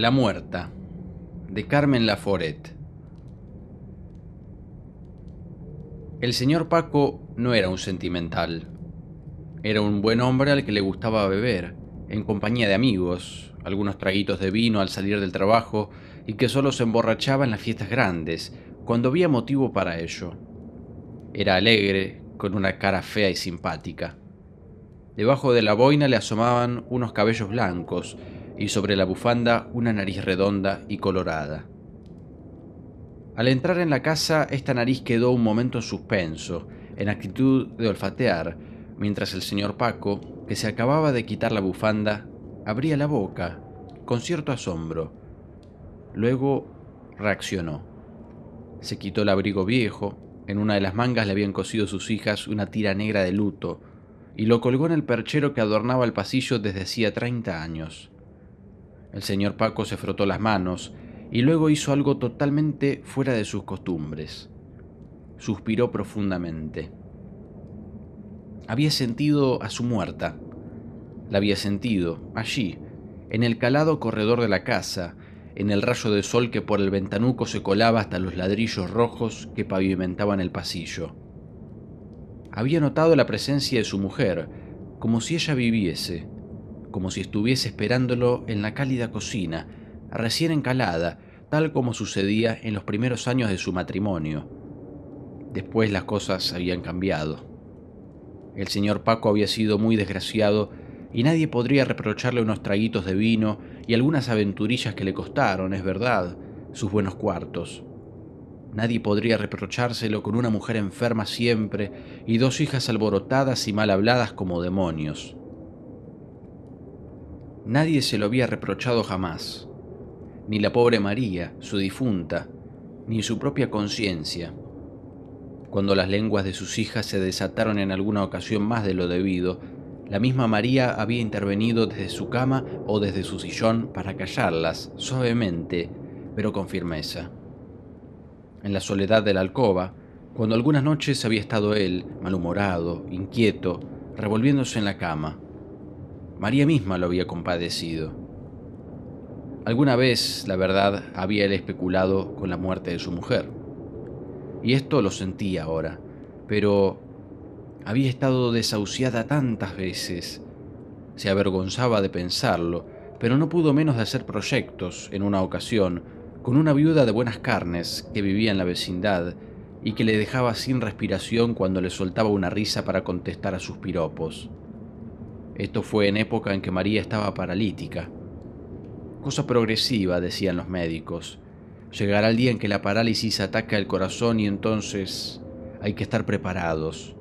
La Muerta, de Carmen Laforet. El señor Paco no era un sentimental. Era un buen hombre al que le gustaba beber, en compañía de amigos, algunos traguitos de vino al salir del trabajo y que solo se emborrachaba en las fiestas grandes, cuando había motivo para ello. Era alegre, con una cara fea y simpática. Debajo de la boina le asomaban unos cabellos blancos, y sobre la bufanda una nariz redonda y colorada. Al entrar en la casa, esta nariz quedó un momento en suspenso, en actitud de olfatear, mientras el señor Paco, que se acababa de quitar la bufanda, abría la boca, con cierto asombro. Luego reaccionó. Se quitó el abrigo viejo, en una de las mangas le habían cosido sus hijas una tira negra de luto, y lo colgó en el perchero que adornaba el pasillo desde hacía 30 años. El señor Paco se frotó las manos y luego hizo algo totalmente fuera de sus costumbres. Suspiró profundamente. Había sentido a su muerta. La había sentido allí, en el calado corredor de la casa, en el rayo de sol que por el ventanuco se colaba hasta los ladrillos rojos que pavimentaban el pasillo. Había notado la presencia de su mujer, como si ella viviese, como si estuviese esperándolo en la cálida cocina, recién encalada, tal como sucedía en los primeros años de su matrimonio. Después las cosas habían cambiado. El señor Paco había sido muy desgraciado y nadie podría reprocharle unos traguitos de vino y algunas aventurillas que le costaron, es verdad, sus buenos cuartos. Nadie podría reprochárselo con una mujer enferma siempre y dos hijas alborotadas y mal habladas como demonios nadie se lo había reprochado jamás, ni la pobre María, su difunta, ni su propia conciencia. Cuando las lenguas de sus hijas se desataron en alguna ocasión más de lo debido, la misma María había intervenido desde su cama o desde su sillón para callarlas suavemente, pero con firmeza. En la soledad de la alcoba, cuando algunas noches había estado él, malhumorado, inquieto, revolviéndose en la cama, María misma lo había compadecido. Alguna vez, la verdad, había él especulado con la muerte de su mujer. Y esto lo sentía ahora, pero había estado desahuciada tantas veces. Se avergonzaba de pensarlo, pero no pudo menos de hacer proyectos en una ocasión con una viuda de buenas carnes que vivía en la vecindad y que le dejaba sin respiración cuando le soltaba una risa para contestar a sus piropos. Esto fue en época en que María estaba paralítica. Cosa progresiva, decían los médicos. Llegará el día en que la parálisis ataca el corazón y entonces hay que estar preparados.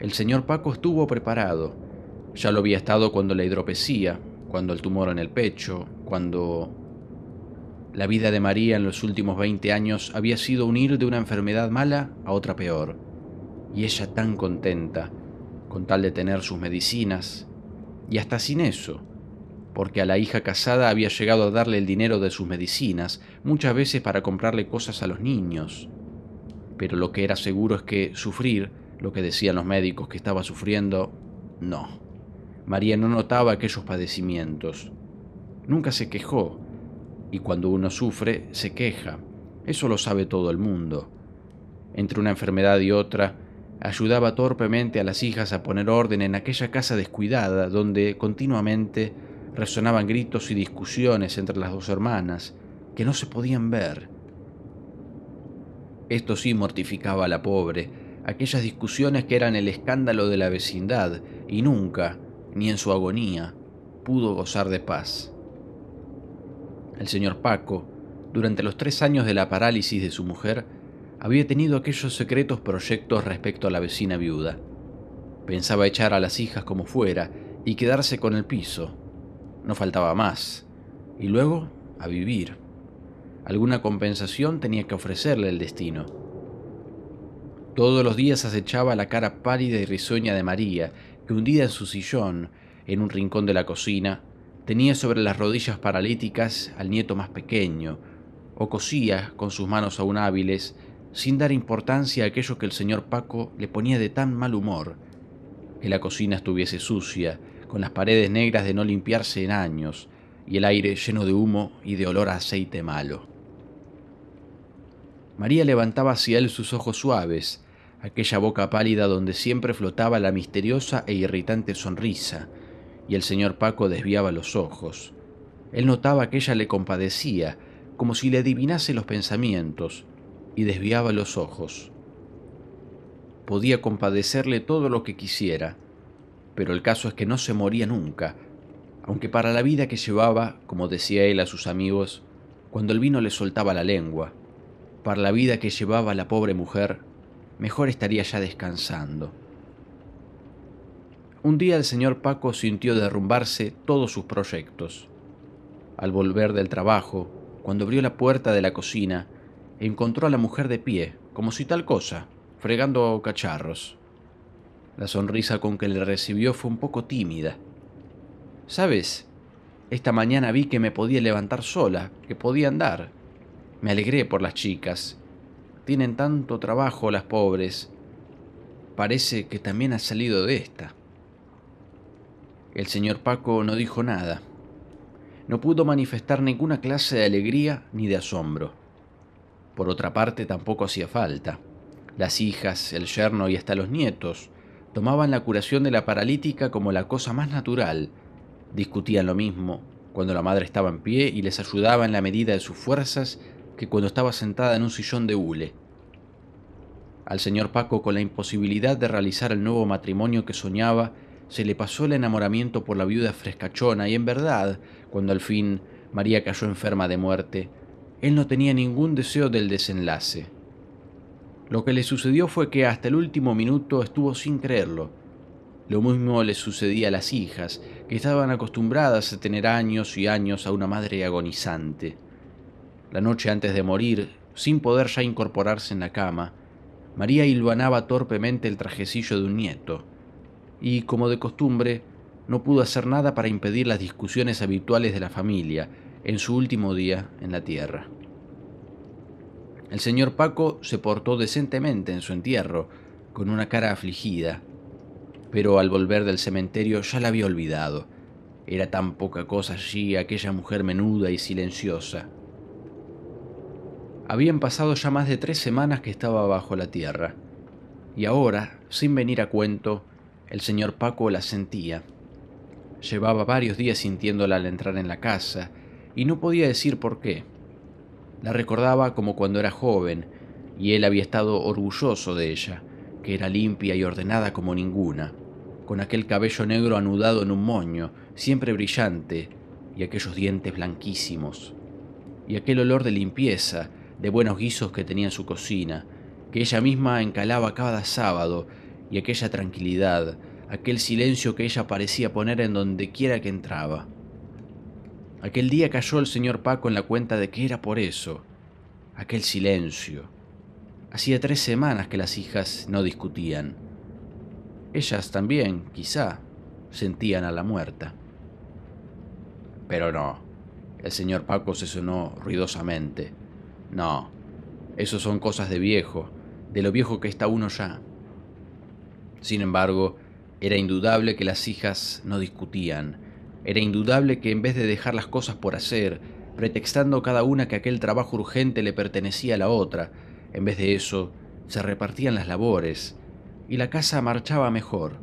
El señor Paco estuvo preparado. Ya lo había estado cuando la hidropesía, cuando el tumor en el pecho, cuando... La vida de María en los últimos 20 años había sido unir de una enfermedad mala a otra peor. Y ella tan contenta, con tal de tener sus medicinas, y hasta sin eso, porque a la hija casada había llegado a darle el dinero de sus medicinas, muchas veces para comprarle cosas a los niños. Pero lo que era seguro es que sufrir, lo que decían los médicos que estaba sufriendo, no. María no notaba aquellos padecimientos. Nunca se quejó, y cuando uno sufre, se queja. Eso lo sabe todo el mundo. Entre una enfermedad y otra, ayudaba torpemente a las hijas a poner orden en aquella casa descuidada donde continuamente resonaban gritos y discusiones entre las dos hermanas que no se podían ver. Esto sí mortificaba a la pobre, aquellas discusiones que eran el escándalo de la vecindad y nunca, ni en su agonía, pudo gozar de paz. El señor Paco, durante los tres años de la parálisis de su mujer, había tenido aquellos secretos proyectos respecto a la vecina viuda. Pensaba echar a las hijas como fuera y quedarse con el piso. No faltaba más. Y luego, a vivir. Alguna compensación tenía que ofrecerle el destino. Todos los días acechaba la cara pálida y risueña de María, que hundida en su sillón, en un rincón de la cocina, tenía sobre las rodillas paralíticas al nieto más pequeño, o cosía con sus manos aún hábiles sin dar importancia a aquello que el señor Paco le ponía de tan mal humor, que la cocina estuviese sucia, con las paredes negras de no limpiarse en años, y el aire lleno de humo y de olor a aceite malo. María levantaba hacia él sus ojos suaves, aquella boca pálida donde siempre flotaba la misteriosa e irritante sonrisa, y el señor Paco desviaba los ojos. Él notaba que ella le compadecía, como si le adivinase los pensamientos, y desviaba los ojos. Podía compadecerle todo lo que quisiera, pero el caso es que no se moría nunca, aunque para la vida que llevaba, como decía él a sus amigos, cuando el vino le soltaba la lengua, para la vida que llevaba la pobre mujer, mejor estaría ya descansando. Un día el señor Paco sintió derrumbarse todos sus proyectos. Al volver del trabajo, cuando abrió la puerta de la cocina, encontró a la mujer de pie, como si tal cosa, fregando cacharros. La sonrisa con que le recibió fue un poco tímida. ¿Sabes? Esta mañana vi que me podía levantar sola, que podía andar. Me alegré por las chicas. Tienen tanto trabajo las pobres. Parece que también ha salido de esta. El señor Paco no dijo nada. No pudo manifestar ninguna clase de alegría ni de asombro. Por otra parte, tampoco hacía falta. Las hijas, el yerno y hasta los nietos tomaban la curación de la paralítica como la cosa más natural. Discutían lo mismo cuando la madre estaba en pie y les ayudaba en la medida de sus fuerzas que cuando estaba sentada en un sillón de hule. Al señor Paco, con la imposibilidad de realizar el nuevo matrimonio que soñaba, se le pasó el enamoramiento por la viuda frescachona y en verdad, cuando al fin María cayó enferma de muerte, él no tenía ningún deseo del desenlace. Lo que le sucedió fue que hasta el último minuto estuvo sin creerlo. Lo mismo le sucedía a las hijas, que estaban acostumbradas a tener años y años a una madre agonizante. La noche antes de morir, sin poder ya incorporarse en la cama, María hilvanaba torpemente el trajecillo de un nieto, y, como de costumbre, no pudo hacer nada para impedir las discusiones habituales de la familia, en su último día en la tierra. El señor Paco se portó decentemente en su entierro, con una cara afligida, pero al volver del cementerio ya la había olvidado. Era tan poca cosa allí aquella mujer menuda y silenciosa. Habían pasado ya más de tres semanas que estaba bajo la tierra, y ahora, sin venir a cuento, el señor Paco la sentía. Llevaba varios días sintiéndola al entrar en la casa y no podía decir por qué. La recordaba como cuando era joven, y él había estado orgulloso de ella, que era limpia y ordenada como ninguna, con aquel cabello negro anudado en un moño, siempre brillante, y aquellos dientes blanquísimos, y aquel olor de limpieza, de buenos guisos que tenía en su cocina, que ella misma encalaba cada sábado, y aquella tranquilidad, aquel silencio que ella parecía poner en donde quiera que entraba. Aquel día cayó el señor Paco en la cuenta de que era por eso, aquel silencio. Hacía tres semanas que las hijas no discutían. Ellas también, quizá, sentían a la muerta. Pero no, el señor Paco se sonó ruidosamente. No, eso son cosas de viejo, de lo viejo que está uno ya. Sin embargo, era indudable que las hijas no discutían era indudable que en vez de dejar las cosas por hacer, pretextando cada una que aquel trabajo urgente le pertenecía a la otra, en vez de eso, se repartían las labores, y la casa marchaba mejor.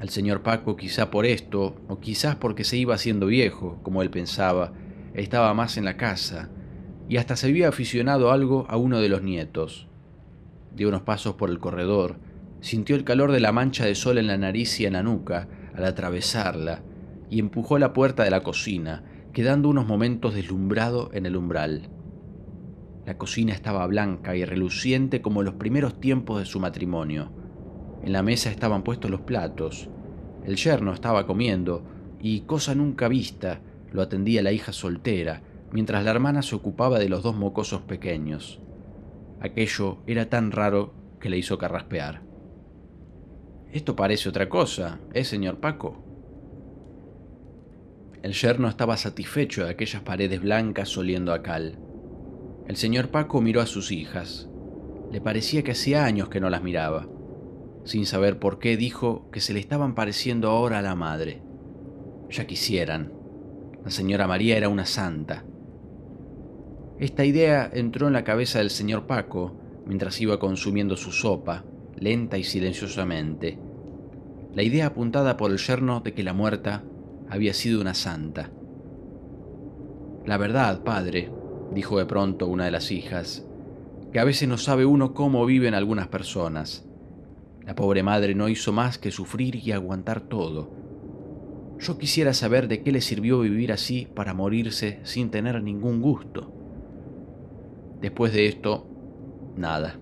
Al señor Paco quizá por esto, o quizás porque se iba haciendo viejo, como él pensaba, estaba más en la casa, y hasta se había aficionado algo a uno de los nietos. Dio unos pasos por el corredor, sintió el calor de la mancha de sol en la nariz y en la nuca al atravesarla, y empujó la puerta de la cocina, quedando unos momentos deslumbrado en el umbral. La cocina estaba blanca y reluciente como los primeros tiempos de su matrimonio. En la mesa estaban puestos los platos. El yerno estaba comiendo, y cosa nunca vista, lo atendía la hija soltera, mientras la hermana se ocupaba de los dos mocosos pequeños. Aquello era tan raro que le hizo carraspear. Esto parece otra cosa, ¿eh, señor Paco? El yerno estaba satisfecho de aquellas paredes blancas oliendo a cal. El señor Paco miró a sus hijas. Le parecía que hacía años que no las miraba. Sin saber por qué, dijo que se le estaban pareciendo ahora a la madre. Ya quisieran. La señora María era una santa. Esta idea entró en la cabeza del señor Paco mientras iba consumiendo su sopa, lenta y silenciosamente. La idea apuntada por el yerno de que la muerta había sido una santa. La verdad, padre, dijo de pronto una de las hijas, que a veces no sabe uno cómo viven algunas personas. La pobre madre no hizo más que sufrir y aguantar todo. Yo quisiera saber de qué le sirvió vivir así para morirse sin tener ningún gusto. Después de esto, nada.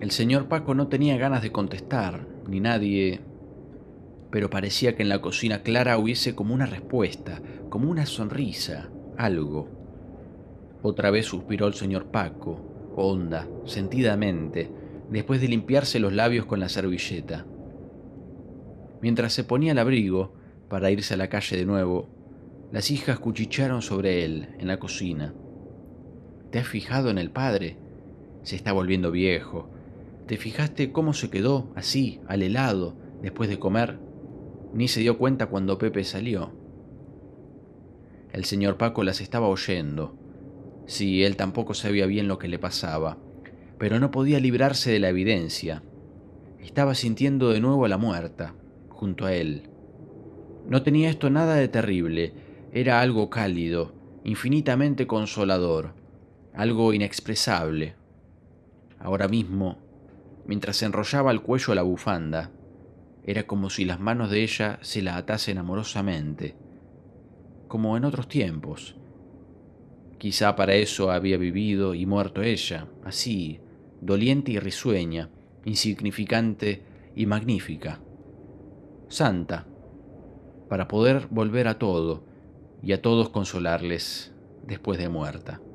El señor Paco no tenía ganas de contestar, ni nadie pero parecía que en la cocina Clara hubiese como una respuesta, como una sonrisa, algo. Otra vez suspiró el señor Paco, honda, sentidamente, después de limpiarse los labios con la servilleta. Mientras se ponía el abrigo para irse a la calle de nuevo, las hijas cuchicharon sobre él en la cocina. ¿Te has fijado en el padre? Se está volviendo viejo. ¿Te fijaste cómo se quedó así, al helado, después de comer? Ni se dio cuenta cuando Pepe salió. El señor Paco las estaba oyendo. Sí, él tampoco sabía bien lo que le pasaba, pero no podía librarse de la evidencia. Estaba sintiendo de nuevo a la muerta, junto a él. No tenía esto nada de terrible, era algo cálido, infinitamente consolador, algo inexpresable. Ahora mismo, mientras enrollaba al cuello la bufanda, era como si las manos de ella se la atasen amorosamente, como en otros tiempos. Quizá para eso había vivido y muerto ella, así, doliente y risueña, insignificante y magnífica. Santa, para poder volver a todo y a todos consolarles después de muerta.